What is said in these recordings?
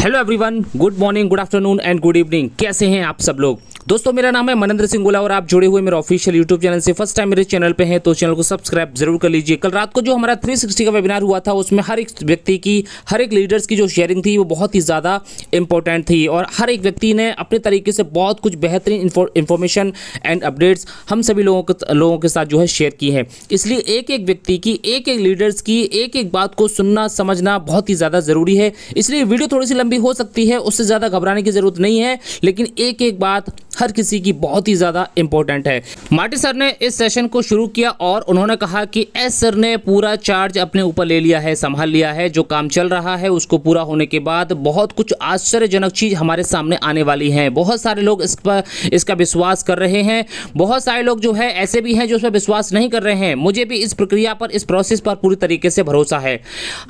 hello everyone good morning good afternoon and good evening कैसे हैं आप सब लोग दोस्तों मेरा नाम है मनेंद्र सिंह गोला और आप जुड़े हुए मेरे ऑफिशियल यूट्यूब चैनल से फर्स्ट टाइम मेरे चैनल पे हैं तो चैनल को सब्सक्राइब जरूर कर लीजिए कल रात को जो हमारा 360 का वेबिनार हुआ था उसमें हर एक व्यक्ति की हर एक लीडर्स की जो शेयरिंग थी वो बहुत ही ज़्यादा इंपॉर्टेंट थी और हर एक व्यक्ति ने अपने तरीके से बहुत कुछ बेहतरीन इन्फॉर्मेशन एंड अपडेट्स हम सभी लोगों के लोगों के साथ जो है शेयर की हैं इसलिए एक एक व्यक्ति की एक एक लीडर्स की एक एक बात को सुनना समझना बहुत ही ज़्यादा ज़रूरी है इसलिए वीडियो थोड़ी सी लंबी हो सकती है उससे ज़्यादा घबराने की ज़रूरत नहीं है लेकिन एक एक बात हर किसी की बहुत ही ज़्यादा इंपॉर्टेंट है मार्टिन सर ने इस सेशन को शुरू किया और उन्होंने कहा कि एस सर ने पूरा चार्ज अपने ऊपर ले लिया है संभाल लिया है जो काम चल रहा है उसको पूरा होने के बाद बहुत कुछ आश्चर्यजनक चीज़ हमारे सामने आने वाली हैं बहुत सारे लोग इस पर इसका विश्वास कर रहे हैं बहुत सारे लोग जो है ऐसे भी हैं जो उस पर विश्वास नहीं कर रहे हैं मुझे भी इस प्रक्रिया पर इस प्रोसेस पर पूरी तरीके से भरोसा है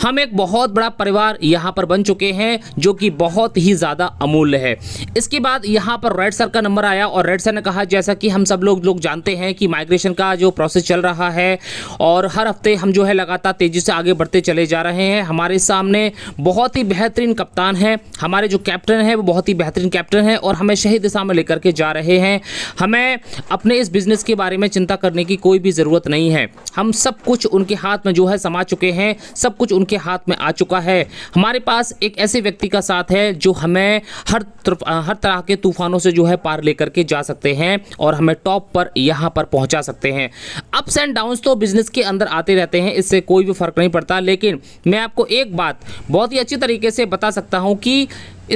हम एक बहुत बड़ा परिवार यहाँ पर बन चुके हैं जो कि बहुत ही ज़्यादा अमूल्य है इसके बाद यहाँ पर रेड सर का नंबर नंबर आया और रेडसन ने कहा जैसा कि हम सब लोग लोग जानते हैं कि माइग्रेशन का जो प्रोसेस चल रहा है और हर हफ्ते हम जो है लगातार तेज़ी से आगे बढ़ते चले जा रहे हैं हमारे सामने बहुत ही बेहतरीन कप्तान हैं हमारे जो कैप्टन हैं वो बहुत ही बेहतरीन कैप्टन हैं और हमें सही दिशा में लेकर के जा रहे हैं हमें अपने इस बिज़नेस के बारे में चिंता करने की कोई भी ज़रूरत नहीं है हम सब कुछ उनके हाथ में जो है समा चुके हैं सब कुछ उनके हाथ में आ चुका है हमारे पास एक ऐसे व्यक्ति का साथ है जो हमें हर हर तरह के तूफानों से जो है पार कार लेकर के जा सकते हैं और हमें टॉप पर यहाँ पर पहुँचा सकते हैं अप्स एंड डाउन्स तो बिजनेस के अंदर आते रहते हैं इससे कोई भी फर्क नहीं पड़ता लेकिन मैं आपको एक बात बहुत ही अच्छी तरीके से बता सकता हूँ कि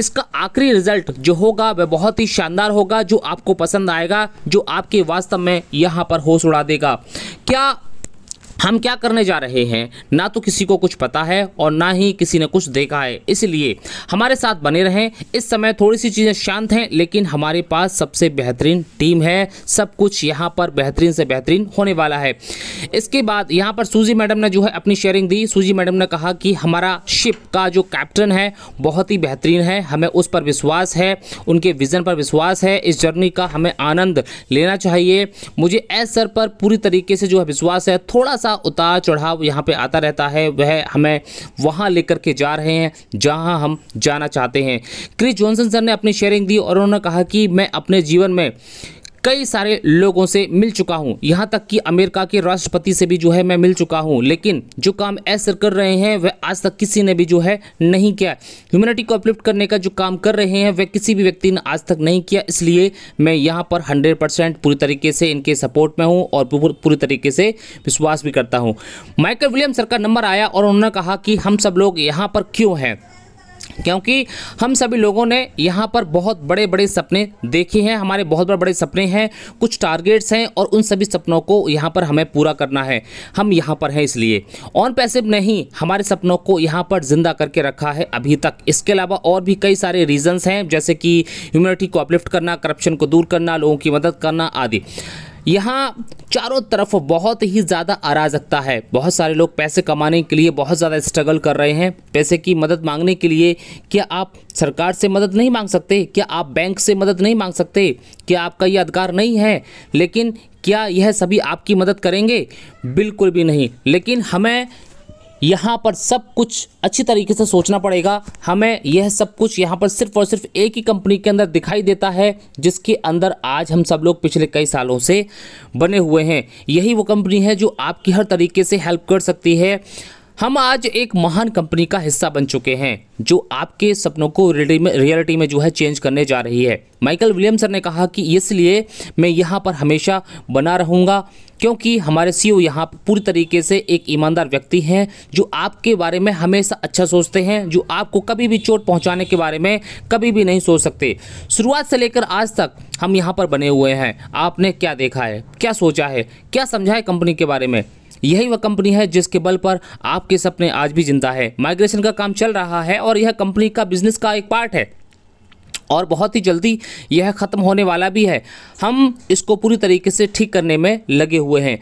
इसका आखिरी रिजल्ट जो होगा वह बहुत ही शानदार होगा जो आपको पसंद आएगा जो आपके वास्तव में यहाँ पर होश उड़ा देगा क्या हम क्या करने जा रहे हैं ना तो किसी को कुछ पता है और ना ही किसी ने कुछ देखा है इसलिए हमारे साथ बने रहें इस समय थोड़ी सी चीज़ें शांत हैं लेकिन हमारे पास सबसे बेहतरीन टीम है सब कुछ यहाँ पर बेहतरीन से बेहतरीन होने वाला है इसके बाद यहाँ पर सूजी मैडम ने जो है अपनी शेयरिंग दी सूजी मैडम ने कहा कि हमारा शिप का जो कैप्टन है बहुत ही बेहतरीन है हमें उस पर विश्वास है उनके विज़न पर विश्वास है इस जर्नी का हमें आनंद लेना चाहिए मुझे एस सर पर पूरी तरीके से जो है विश्वास है थोड़ा सा उतार चढ़ाव यहाँ पे आता रहता है वह हमें वहाँ लेकर के जा रहे हैं जहाँ हम जाना चाहते हैं क्रिस जॉनसन सर ने अपनी शेयरिंग दी और उन्होंने कहा कि मैं अपने जीवन में कई सारे लोगों से मिल चुका हूँ यहाँ तक कि अमेरिका के राष्ट्रपति से भी जो है मैं मिल चुका हूँ लेकिन जो काम ऐसे कर रहे हैं वह आज तक किसी ने भी जो है नहीं किया ह्यूमनिटी को अपलिफ्ट करने का जो काम कर रहे हैं वह किसी भी व्यक्ति ने आज तक नहीं किया इसलिए मैं यहाँ पर हंड्रेड परसेंट पूरी तरीके से इनके सपोर्ट में हूँ और पूरी तरीके से विश्वास भी करता हूँ माइकल विलियम सर का नंबर आया और उन्होंने कहा कि हम सब लोग यहाँ पर क्यों हैं क्योंकि हम सभी लोगों ने यहाँ पर बहुत बड़े बड़े सपने देखे हैं हमारे बहुत बड़े बड़े सपने हैं कुछ टारगेट्स हैं और उन सभी सपनों को यहाँ पर हमें पूरा करना है हम यहाँ पर हैं इसलिए ऑन पैसिव नहीं हमारे सपनों को यहाँ पर ज़िंदा करके रखा है अभी तक इसके अलावा और भी कई सारे रीजन्स हैं जैसे कि ह्यूमनिटी को अपलिफ्ट करना करप्शन को दूर करना लोगों की मदद करना आदि यहाँ चारों तरफ बहुत ही ज़्यादा अराजकता है बहुत सारे लोग पैसे कमाने के लिए बहुत ज़्यादा स्ट्रगल कर रहे हैं पैसे की मदद मांगने के लिए क्या आप सरकार से मदद नहीं मांग सकते क्या आप बैंक से मदद नहीं मांग सकते क्या आपका ये अधिकार नहीं है लेकिन क्या यह सभी आपकी मदद करेंगे बिल्कुल भी नहीं लेकिन हमें यहाँ पर सब कुछ अच्छी तरीके से सोचना पड़ेगा हमें यह सब कुछ यहाँ पर सिर्फ और सिर्फ एक ही कंपनी के अंदर दिखाई देता है जिसके अंदर आज हम सब लोग पिछले कई सालों से बने हुए हैं यही वो कंपनी है जो आपकी हर तरीके से हेल्प कर सकती है हम आज एक महान कंपनी का हिस्सा बन चुके हैं जो आपके सपनों को रियलिटी में जो है चेंज करने जा रही है माइकल विलियम सर ने कहा कि इसलिए मैं यहाँ पर हमेशा बना रहूँगा क्योंकि हमारे सी ओ e यहाँ पूरी तरीके से एक ईमानदार व्यक्ति हैं जो आपके बारे में हमेशा अच्छा सोचते हैं जो आपको कभी भी चोट पहुँचाने के बारे में कभी भी नहीं सोच सकते शुरुआत से लेकर आज तक हम यहाँ पर बने हुए हैं आपने क्या देखा है क्या सोचा है क्या समझा है कंपनी के बारे में यही वह कंपनी है जिसके बल पर आपके सपने आज भी जिंदा है माइग्रेशन का काम चल रहा है और यह कंपनी का बिजनेस का एक पार्ट है और बहुत ही जल्दी यह ख़त्म होने वाला भी है हम इसको पूरी तरीके से ठीक करने में लगे हुए हैं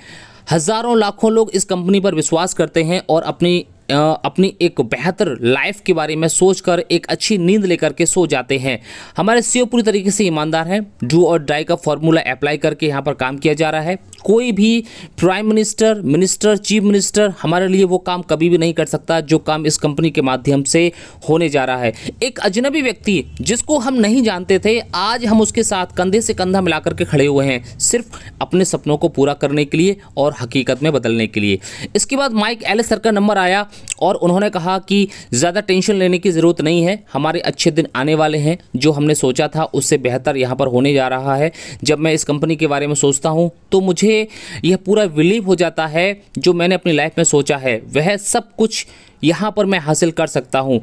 हज़ारों लाखों लोग इस कंपनी पर विश्वास करते हैं और अपनी अपनी एक बेहतर लाइफ के बारे में सोचकर एक अच्छी नींद लेकर के सो जाते हैं हमारे सीओ पूरी तरीके से ईमानदार हैं डू और डाई का फॉर्मूला अप्लाई करके यहाँ पर काम किया जा रहा है कोई भी prime minister minister chief minister हमारे लिए वो काम कभी भी नहीं कर सकता जो काम इस कंपनी के माध्यम से होने जा रहा है एक अजनबी व्यक्ति जिसको हम नहीं जानते थे आज हम उसके साथ कंधे से कंधा मिला करके खड़े हुए हैं सिर्फ अपने सपनों को पूरा करने के लिए और हकीकत में बदलने के लिए इसके बाद माइक सर का नंबर आया और उन्होंने कहा कि ज़्यादा टेंशन लेने की ज़रूरत नहीं है हमारे अच्छे दिन आने वाले हैं जो हमने सोचा था उससे बेहतर यहाँ पर होने जा रहा है जब मैं इस कंपनी के बारे में सोचता हूँ तो मुझे यह पूरा बिलीव हो जाता है जो मैंने अपनी लाइफ में सोचा है वह सब कुछ यहाँ पर मैं हासिल कर सकता हूँ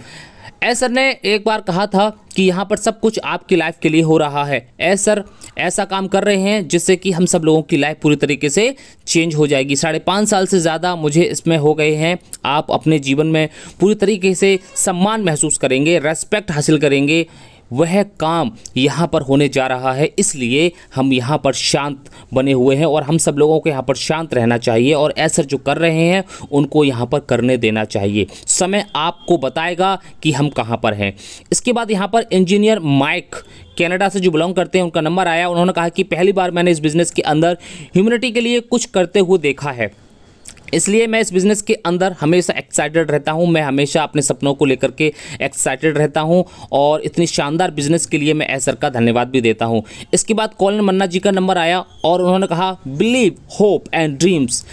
ऐसर सर ने एक बार कहा था कि यहाँ पर सब कुछ आपकी लाइफ के लिए हो रहा है ऐसर सर ऐसा काम कर रहे हैं जिससे कि हम सब लोगों की लाइफ पूरी तरीके से चेंज हो जाएगी साढ़े पाँच साल से ज़्यादा मुझे इसमें हो गए हैं आप अपने जीवन में पूरी तरीके से सम्मान महसूस करेंगे रेस्पेक्ट हासिल करेंगे वह काम यहाँ पर होने जा रहा है इसलिए हम यहाँ पर शांत बने हुए हैं और हम सब लोगों को यहाँ पर शांत रहना चाहिए और ऐसा जो कर रहे हैं उनको यहाँ पर करने देना चाहिए समय आपको बताएगा कि हम कहाँ पर हैं इसके बाद यहाँ पर इंजीनियर माइक कनाडा से जो बिलोंग करते हैं उनका नंबर आया उन्होंने कहा कि पहली बार मैंने इस बिज़नेस के अंदर ह्यूमिनिटी के लिए कुछ करते हुए देखा है इसलिए मैं इस बिज़नेस के अंदर हमेशा एक्साइटेड रहता हूँ मैं हमेशा अपने सपनों को लेकर के एक्साइटेड रहता हूँ और इतनी शानदार बिज़नेस के लिए मैं ऐसर का धन्यवाद भी देता हूँ इसके बाद कॉलन मन्ना जी का नंबर आया और उन्होंने कहा बिलीव होप एंड ड्रीम्स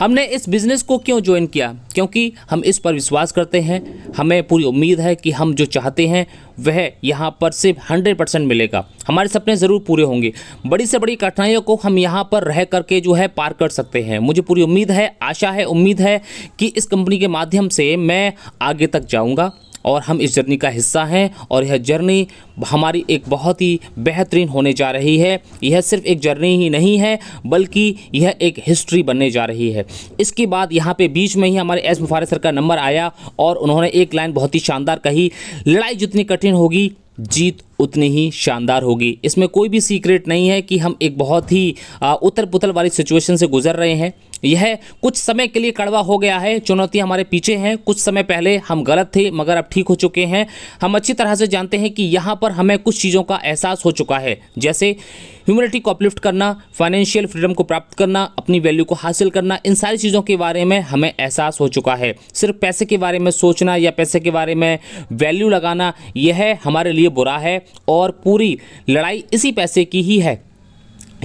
हमने इस बिज़नेस को क्यों ज्वाइन किया क्योंकि हम इस पर विश्वास करते हैं हमें पूरी उम्मीद है कि हम जो चाहते हैं वह यहाँ पर सिर्फ हंड्रेड परसेंट मिलेगा हमारे सपने ज़रूर पूरे होंगे बड़ी से बड़ी कठिनाइयों को हम यहाँ पर रह करके जो है पार कर सकते हैं मुझे पूरी उम्मीद है आशा है उम्मीद है कि इस कंपनी के माध्यम से मैं आगे तक जाऊँगा और हम इस जर्नी का हिस्सा हैं और यह जर्नी हमारी एक बहुत ही बेहतरीन होने जा रही है यह सिर्फ एक जर्नी ही नहीं है बल्कि यह एक हिस्ट्री बनने जा रही है इसके बाद यहाँ पे बीच में ही हमारे एस मुफारे सर का नंबर आया और उन्होंने एक लाइन बहुत ही शानदार कही लड़ाई जितनी कठिन होगी जीत उतनी ही शानदार होगी इसमें कोई भी सीक्रेट नहीं है कि हम एक बहुत ही उतर पुतल वाली सिचुएशन से गुजर रहे हैं यह कुछ समय के लिए कड़वा हो गया है चुनौतियां हमारे पीछे हैं कुछ समय पहले हम गलत थे मगर अब ठीक हो चुके हैं हम अच्छी तरह से जानते हैं कि यहाँ पर हमें कुछ चीज़ों का एहसास हो चुका है जैसे ह्यूमनिटी को अपलिफ्ट करना फाइनेंशियल फ्रीडम को प्राप्त करना अपनी वैल्यू को हासिल करना इन सारी चीज़ों के बारे में हमें एहसास हो चुका है सिर्फ पैसे के बारे में सोचना या पैसे के बारे में वैल्यू लगाना यह हमारे लिए बुरा है और पूरी लड़ाई इसी पैसे की ही है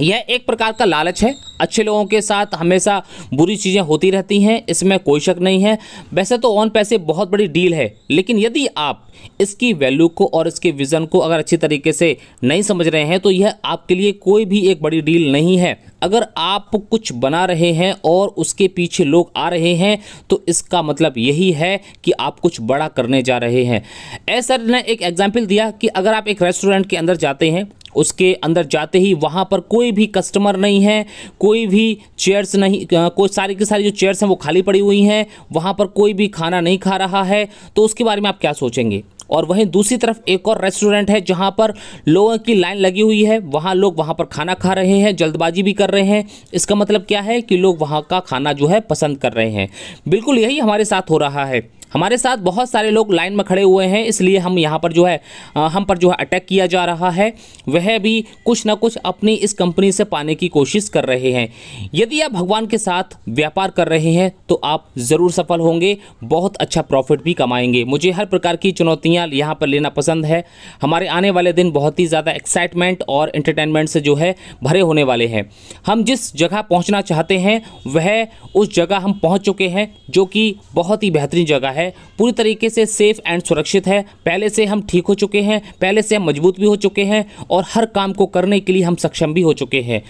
यह एक प्रकार का लालच है अच्छे लोगों के साथ हमेशा बुरी चीज़ें होती रहती हैं इसमें कोई शक नहीं है वैसे तो ऑन पैसे बहुत बड़ी डील है लेकिन यदि आप इसकी वैल्यू को और इसके विज़न को अगर अच्छी तरीके से नहीं समझ रहे हैं तो यह आपके लिए कोई भी एक बड़ी डील नहीं है अगर आप कुछ बना रहे हैं और उसके पीछे लोग आ रहे हैं तो इसका मतलब यही है कि आप कुछ बड़ा करने जा रहे हैं ऐसा ने एक एग्जाम्पल दिया कि अगर आप एक रेस्टोरेंट के अंदर जाते हैं उसके अंदर जाते ही वहाँ पर कोई भी कस्टमर नहीं है कोई भी चेयर्स नहीं कोई सारी की सारी जो चेयर्स हैं वो खाली पड़ी हुई हैं वहाँ पर कोई भी खाना नहीं खा रहा है तो उसके बारे में आप क्या सोचेंगे और वहीं दूसरी तरफ एक और रेस्टोरेंट है जहां पर लोगों की लाइन लगी हुई है वहां लोग वहां पर खाना खा रहे हैं जल्दबाजी भी कर रहे हैं इसका मतलब क्या है कि लोग वहां का खाना जो है पसंद कर रहे हैं बिल्कुल यही हमारे साथ हो रहा है हमारे साथ बहुत सारे लोग लाइन में खड़े हुए हैं इसलिए हम यहाँ पर जो है हम पर जो है अटैक किया जा रहा है वह भी कुछ ना कुछ अपनी इस कंपनी से पाने की कोशिश कर रहे हैं यदि आप भगवान के साथ व्यापार कर रहे हैं तो आप ज़रूर सफल होंगे बहुत अच्छा प्रॉफिट भी कमाएंगे मुझे हर प्रकार की चुनौतियाँ यहाँ पर लेना पसंद है हमारे आने वाले दिन बहुत ही ज़्यादा एक्साइटमेंट और इंटरटेनमेंट से जो है भरे होने वाले हैं हम जिस जगह पहुँचना चाहते हैं वह उस जगह हम पहुँच चुके हैं जो कि बहुत ही बेहतरीन जगह है है पूरी तरीके से सेफ एंड सुरक्षित है पहले से हम ठीक हो चुके हैं पहले से हम मजबूत भी हो चुके हैं और हर काम को करने के लिए हम सक्षम भी हो चुके हैं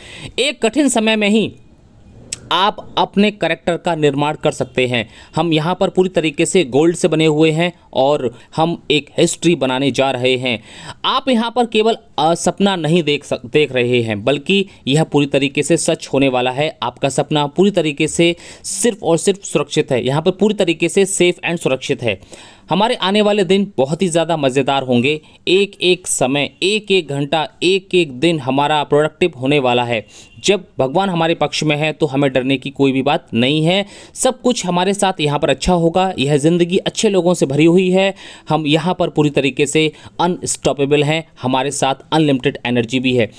एक कठिन समय में ही आप अपने करेक्टर का निर्माण कर सकते हैं हम यहाँ पर पूरी तरीके से गोल्ड से बने हुए हैं और हम एक हिस्ट्री बनाने जा रहे हैं आप यहाँ पर केवल सपना नहीं देख सक देख रहे हैं बल्कि यह पूरी तरीके से सच होने वाला है आपका सपना पूरी तरीके से सिर्फ और सिर्फ सुरक्षित है यहाँ पर पूरी तरीके से सेफ एंड सुरक्षित है हमारे आने वाले दिन बहुत ही ज़्यादा मज़ेदार होंगे एक एक समय एक एक घंटा एक एक दिन हमारा प्रोडक्टिव होने वाला है जब भगवान हमारे पक्ष में है तो हमें डरने की कोई भी बात नहीं है सब कुछ हमारे साथ यहाँ पर अच्छा होगा यह ज़िंदगी अच्छे लोगों से भरी हुई है हम यहाँ पर पूरी तरीके से अनस्टॉपेबल हैं हमारे साथ अनलिमिटेड एनर्जी भी है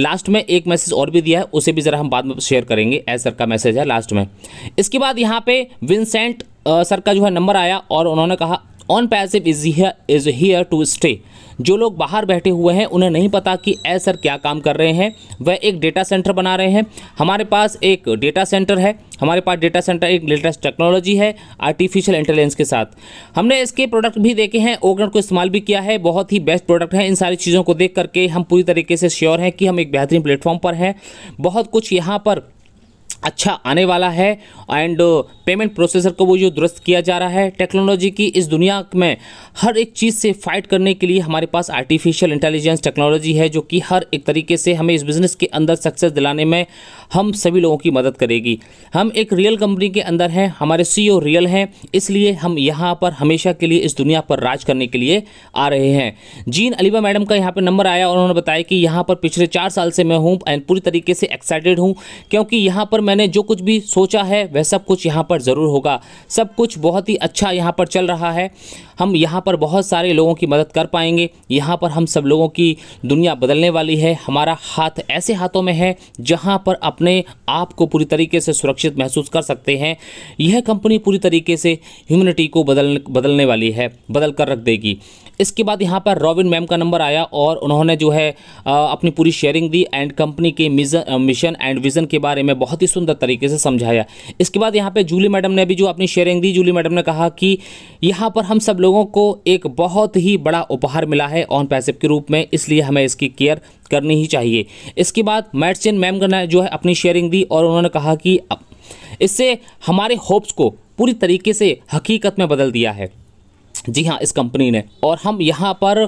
लास्ट में एक मैसेज और भी दिया है उसे भी ज़रा हम बाद में शेयर करेंगे एज सर का मैसेज है लास्ट में इसके बाद यहाँ पे विंसेंट सर का जो है नंबर आया और उन्होंने कहा OnPassive is here is here to stay जो लोग बाहर बैठे हुए हैं उन्हें नहीं पता कि ए सर क्या काम कर रहे हैं वह एक डेटा सेंटर बना रहे हैं हमारे पास एक डेटा सेंटर है हमारे पास डेटा सेंटर एक लेटेस्ट टेक्नोलॉजी है आर्टिफिशियल इंटेलिजेंस के साथ हमने इसके प्रोडक्ट भी देखे हैं ओगनट को इस्तेमाल भी किया है बहुत ही बेस्ट प्रोडक्ट है इन सारी चीज़ों को देख करके हम पूरी तरीके से श्योर हैं कि हम एक बेहतरीन प्लेटफॉर्म पर हैं बहुत कुछ यहाँ पर अच्छा आने वाला है एंड पेमेंट प्रोसेसर को वो जो दुरुस्त किया जा रहा है टेक्नोलॉजी की इस दुनिया में हर एक चीज़ से फाइट करने के लिए हमारे पास आर्टिफिशियल इंटेलिजेंस टेक्नोलॉजी है जो कि हर एक तरीके से हमें इस बिज़नेस के अंदर सक्सेस दिलाने में हम सभी लोगों की मदद करेगी हम एक रियल कंपनी के अंदर हैं हमारे सी रियल e हैं इसलिए हम यहाँ पर हमेशा के लिए इस दुनिया पर राज करने के लिए आ रहे हैं जीन अलीबा मैडम का यहाँ पर नंबर आया और उन्होंने बताया कि यहाँ पर पिछले चार साल से मैं हूँ एंड पूरी तरीके से एक्साइटेड हूँ क्योंकि यहाँ पर मैं मैंने जो कुछ भी सोचा है वह सब कुछ यहाँ पर ज़रूर होगा सब कुछ बहुत ही अच्छा यहाँ पर चल रहा है हम यहाँ पर बहुत सारे लोगों की मदद कर पाएंगे यहाँ पर हम सब लोगों की दुनिया बदलने वाली है हमारा हाथ ऐसे हाथों में है जहाँ पर अपने आप को पूरी तरीके से सुरक्षित महसूस कर सकते हैं यह कंपनी पूरी तरीके से ह्यूमनिटी को बदल बदलने वाली है बदल कर रख देगी इसके बाद यहाँ पर रॉबिन मैम का नंबर आया और उन्होंने जो है अपनी पूरी शेयरिंग दी एंड कंपनी के मिशन एंड विज़न के बारे में बहुत ही सुंदर तरीके से समझाया इसके बाद यहाँ पर जूली मैडम ने भी जो अपनी शेयरिंग दी जूली मैडम ने कहा कि यहाँ पर हम सब लोगों को एक बहुत ही बड़ा उपहार मिला है ऑन पैसिव के रूप में इसलिए हमें इसकी केयर करनी ही चाहिए इसके बाद मैटसिन मैम ने जो है अपनी शेयरिंग दी और उन्होंने कहा कि इससे हमारे होप्स को पूरी तरीके से हकीकत में बदल दिया है जी हाँ इस कंपनी ने और हम यहाँ पर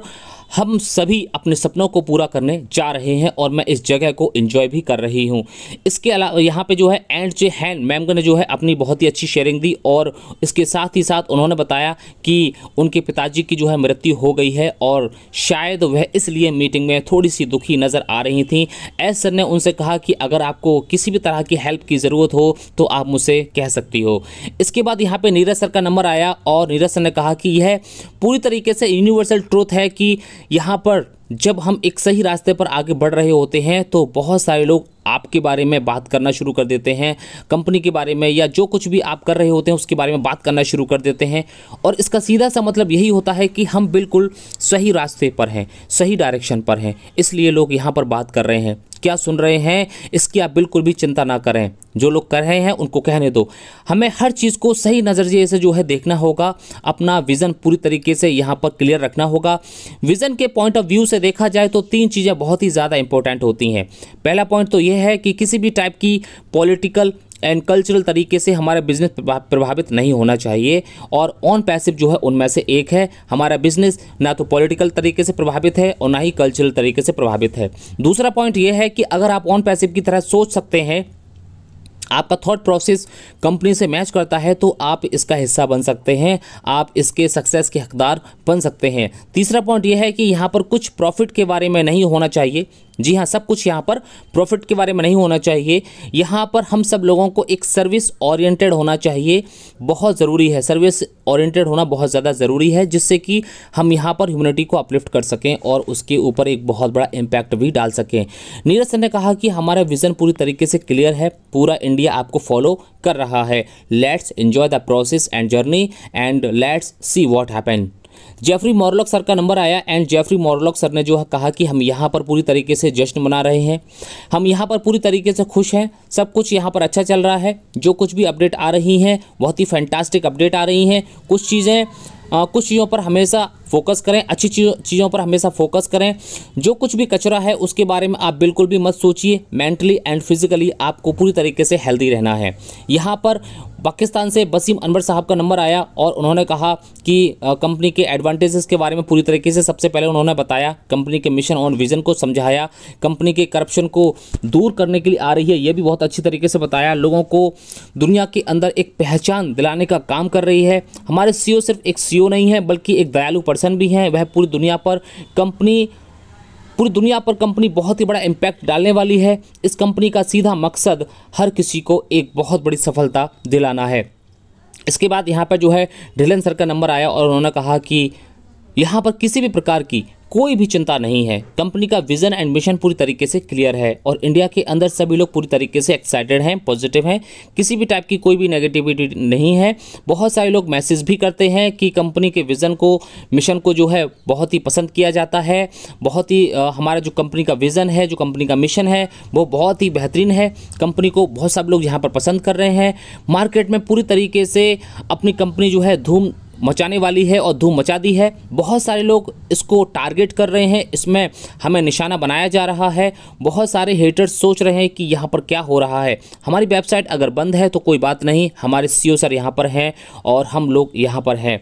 हम सभी अपने सपनों को पूरा करने जा रहे हैं और मैं इस जगह को इन्जॉय भी कर रही हूँ इसके अलावा यहाँ पे जो है एंड जे हैंड मैम ने जो है अपनी बहुत ही अच्छी शेयरिंग दी और इसके साथ ही साथ उन्होंने बताया कि उनके पिताजी की जो है मृत्यु हो गई है और शायद वह इसलिए मीटिंग में थोड़ी सी दुखी नज़र आ रही थी एस सर ने उनसे कहा कि अगर आपको किसी भी तरह की हेल्प की ज़रूरत हो तो आप मुझसे कह सकती हो इसके बाद यहाँ पर नीरज सर का नंबर आया और नीरज सर ने कहा कि यह पूरी तरीके से यूनिवर्सल ट्रूथ है कि यहाँ पर जब हम एक सही रास्ते पर आगे बढ़ रहे होते हैं तो बहुत सारे लोग आपके बारे में बात करना शुरू कर देते हैं कंपनी के बारे में या जो कुछ भी आप कर रहे होते हैं उसके बारे में बात करना शुरू कर देते हैं और इसका सीधा सा मतलब यही होता है कि हम बिल्कुल सही रास्ते पर हैं सही डायरेक्शन पर हैं इसलिए लोग यहाँ पर बात कर रहे हैं क्या सुन रहे हैं इसकी आप बिल्कुल भी चिंता ना करें जो लोग कर रहे हैं उनको कहने दो हमें हर चीज़ को सही नज़रिए से जो है देखना होगा अपना विज़न पूरी तरीके से यहाँ पर क्लियर रखना होगा विज़न के पॉइंट ऑफ व्यू से देखा जाए तो तीन चीज़ें बहुत ही ज़्यादा इंपॉर्टेंट होती हैं पहला पॉइंट तो ये यह है कि किसी भी टाइप की पॉलिटिकल एंड कल्चरल तरीके से हमारा बिजनेस प्रभावित नहीं होना चाहिए और ऑन पैसिव जो है उनमें से एक है हमारा बिजनेस ना तो पॉलिटिकल तरीके से प्रभावित है और ना ही कल्चरल तरीके से प्रभावित है दूसरा पॉइंट ये है कि अगर आप ऑन पैसिव की तरह सोच सकते हैं आपका थॉट प्रोसेस कंपनी से मैच करता है तो आप इसका हिस्सा बन सकते हैं आप इसके सक्सेस के हकदार बन सकते हैं तीसरा पॉइंट यह है कि यहाँ पर कुछ प्रॉफिट के बारे में नहीं होना चाहिए जी हाँ सब कुछ यहाँ पर प्रॉफिट के बारे में नहीं होना चाहिए यहाँ पर हम सब लोगों को एक सर्विस ओरिएंटेड होना चाहिए बहुत ज़रूरी है सर्विस ओरिएंटेड होना बहुत ज़्यादा ज़रूरी है जिससे कि हम यहाँ पर ह्यूमनिटी को अपलिफ्ट कर सकें और उसके ऊपर एक बहुत बड़ा इम्पैक्ट भी डाल सकें नीरज सर ने कहा कि हमारा विज़न पूरी तरीके से क्लियर है पूरा इंडिया आपको फॉलो कर रहा है let's enjoy the process and journey and let's see what happen Jeffrey Morlock sir का नंबर आया एंड जेफरी मॉरलॉक सर ने जो है कहा कि हम यहाँ पर पूरी तरीके से जश्न मना रहे हैं हम यहाँ पर पूरी तरीके से खुश हैं सब कुछ यहाँ पर अच्छा चल रहा है जो कुछ भी अपडेट आ रही हैं बहुत ही फैंटास्टिक अपडेट आ रही हैं कुछ चीज़ें कुछ चीज़ों पर हमेशा फोकस करें अच्छी चीज़ों पर हमेशा फोकस करें जो कुछ भी कचरा है उसके बारे में आप बिल्कुल भी मत सोचिए मेंटली एंड फिजिकली आपको पूरी तरीके से हेल्दी रहना है यहाँ पर पाकिस्तान से बसीम अनवर साहब का नंबर आया और उन्होंने कहा कि कंपनी के एडवांटेजेस के बारे में पूरी तरीके से सबसे पहले उन्होंने बताया कंपनी के मिशन और विज़न को समझाया कंपनी के करप्शन को दूर करने के लिए आ रही है यह भी बहुत अच्छी तरीके से बताया लोगों को दुनिया के अंदर एक पहचान दिलाने का काम कर रही है हमारे सी e सिर्फ एक सी e नहीं है बल्कि एक दयालु पर्सन भी हैं वह पूरी दुनिया पर कंपनी पूरी दुनिया पर कंपनी बहुत ही बड़ा इम्पैक्ट डालने वाली है इस कंपनी का सीधा मकसद हर किसी को एक बहुत बड़ी सफलता दिलाना है इसके बाद यहाँ पर जो है ढिलन सर का नंबर आया और उन्होंने कहा कि यहाँ पर किसी भी प्रकार की कोई भी चिंता नहीं है कंपनी का विजन एंड मिशन पूरी तरीके से क्लियर है और इंडिया के अंदर सभी लोग पूरी तरीके से एक्साइटेड हैं पॉजिटिव हैं किसी भी टाइप की कोई भी नेगेटिविटी नहीं है बहुत सारे लोग मैसेज भी करते हैं कि कंपनी के विज़न को मिशन को जो है बहुत ही पसंद किया जाता है बहुत ही हमारा जो कंपनी का विज़न है जो कंपनी का मिशन है वो बहुत ही बेहतरीन है कंपनी को बहुत सब लोग यहाँ पर पसंद कर रहे हैं मार्केट में पूरी तरीके से अपनी कंपनी जो है धूम मचाने वाली है और धूम मचा दी है बहुत सारे लोग इसको टारगेट कर रहे हैं इसमें हमें निशाना बनाया जा रहा है बहुत सारे हेटर्स सोच रहे हैं कि यहाँ पर क्या हो रहा है हमारी वेबसाइट अगर बंद है तो कोई बात नहीं हमारे सी सर e यहाँ पर हैं और हम लोग यहाँ पर हैं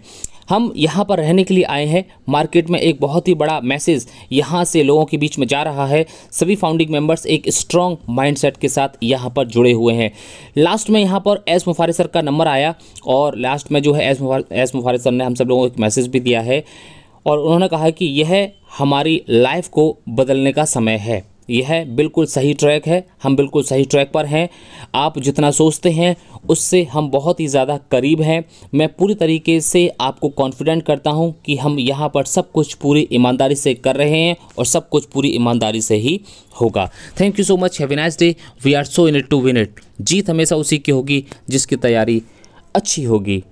हम यहाँ पर रहने के लिए आए हैं मार्केट में एक बहुत ही बड़ा मैसेज यहाँ से लोगों के बीच में जा रहा है सभी फाउंडिंग मेंबर्स एक स्ट्रॉन्ग माइंडसेट के साथ यहाँ पर जुड़े हुए हैं लास्ट में यहाँ पर एस मुफारिसर सर का नंबर आया और लास्ट में जो है एस मुफार एस मुफारिसर सर ने हम सब लोगों को एक मैसेज भी दिया है और उन्होंने कहा कि यह हमारी लाइफ को बदलने का समय है यह बिल्कुल सही ट्रैक है हम बिल्कुल सही ट्रैक पर हैं आप जितना सोचते हैं उससे हम बहुत ही ज़्यादा करीब हैं मैं पूरी तरीके से आपको कॉन्फिडेंट करता हूं कि हम यहां पर सब कुछ पूरी ईमानदारी से कर रहे हैं और सब कुछ पूरी ईमानदारी से ही होगा thank you so much have a nice day we are so in it to win it जीत हमेशा उसी की होगी जिसकी तैयारी अच्छी होगी